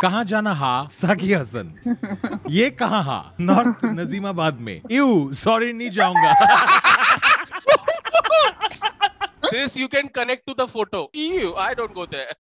कहा जाना हा साकी हसन ये कहा हा नॉर्थ नजीमाबाद में यू सॉरी नहीं जाऊंगा This you can connect to the photo. Ew, I don't go there.